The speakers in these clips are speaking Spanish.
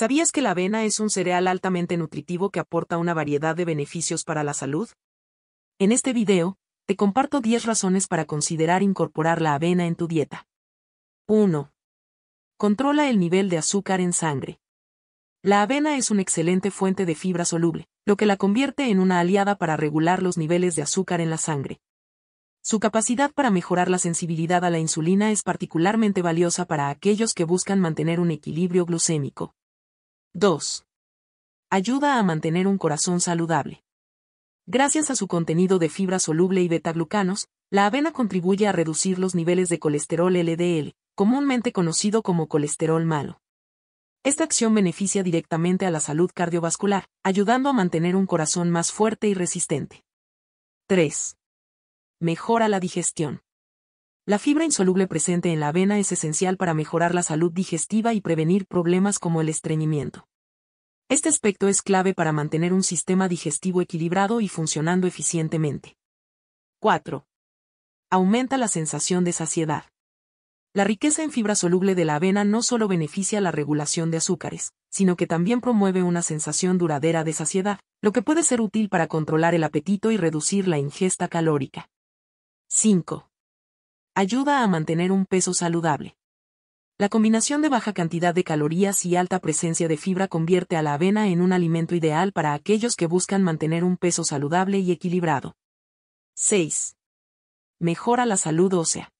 ¿Sabías que la avena es un cereal altamente nutritivo que aporta una variedad de beneficios para la salud? En este video, te comparto 10 razones para considerar incorporar la avena en tu dieta. 1. Controla el nivel de azúcar en sangre. La avena es una excelente fuente de fibra soluble, lo que la convierte en una aliada para regular los niveles de azúcar en la sangre. Su capacidad para mejorar la sensibilidad a la insulina es particularmente valiosa para aquellos que buscan mantener un equilibrio glucémico. 2. Ayuda a mantener un corazón saludable. Gracias a su contenido de fibra soluble y betaglucanos, la avena contribuye a reducir los niveles de colesterol LDL, comúnmente conocido como colesterol malo. Esta acción beneficia directamente a la salud cardiovascular, ayudando a mantener un corazón más fuerte y resistente. 3. Mejora la digestión. La fibra insoluble presente en la avena es esencial para mejorar la salud digestiva y prevenir problemas como el estreñimiento. Este aspecto es clave para mantener un sistema digestivo equilibrado y funcionando eficientemente. 4. Aumenta la sensación de saciedad. La riqueza en fibra soluble de la avena no solo beneficia la regulación de azúcares, sino que también promueve una sensación duradera de saciedad, lo que puede ser útil para controlar el apetito y reducir la ingesta calórica. 5. Ayuda a mantener un peso saludable. La combinación de baja cantidad de calorías y alta presencia de fibra convierte a la avena en un alimento ideal para aquellos que buscan mantener un peso saludable y equilibrado. 6. Mejora la salud ósea.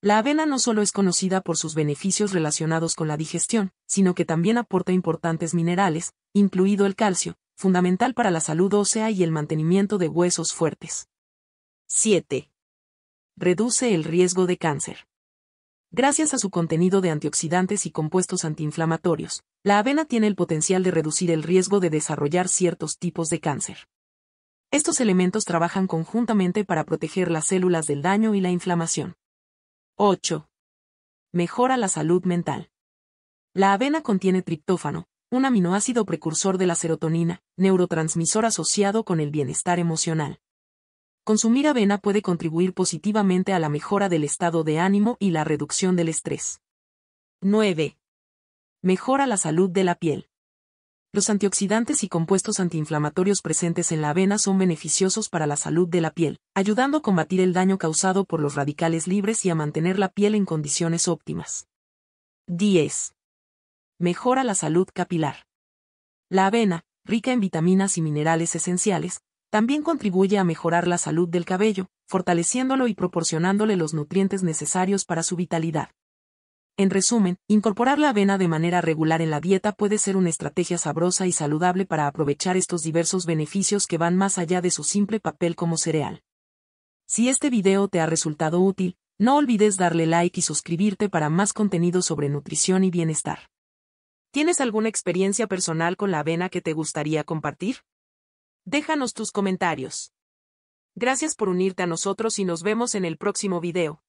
La avena no solo es conocida por sus beneficios relacionados con la digestión, sino que también aporta importantes minerales, incluido el calcio, fundamental para la salud ósea y el mantenimiento de huesos fuertes. 7. Reduce el riesgo de cáncer. Gracias a su contenido de antioxidantes y compuestos antiinflamatorios, la avena tiene el potencial de reducir el riesgo de desarrollar ciertos tipos de cáncer. Estos elementos trabajan conjuntamente para proteger las células del daño y la inflamación. 8. Mejora la salud mental. La avena contiene triptófano, un aminoácido precursor de la serotonina, neurotransmisor asociado con el bienestar emocional. Consumir avena puede contribuir positivamente a la mejora del estado de ánimo y la reducción del estrés. 9. Mejora la salud de la piel. Los antioxidantes y compuestos antiinflamatorios presentes en la avena son beneficiosos para la salud de la piel, ayudando a combatir el daño causado por los radicales libres y a mantener la piel en condiciones óptimas. 10. Mejora la salud capilar. La avena, rica en vitaminas y minerales esenciales, también contribuye a mejorar la salud del cabello, fortaleciéndolo y proporcionándole los nutrientes necesarios para su vitalidad. En resumen, incorporar la avena de manera regular en la dieta puede ser una estrategia sabrosa y saludable para aprovechar estos diversos beneficios que van más allá de su simple papel como cereal. Si este video te ha resultado útil, no olvides darle like y suscribirte para más contenido sobre nutrición y bienestar. ¿Tienes alguna experiencia personal con la avena que te gustaría compartir? Déjanos tus comentarios. Gracias por unirte a nosotros y nos vemos en el próximo video.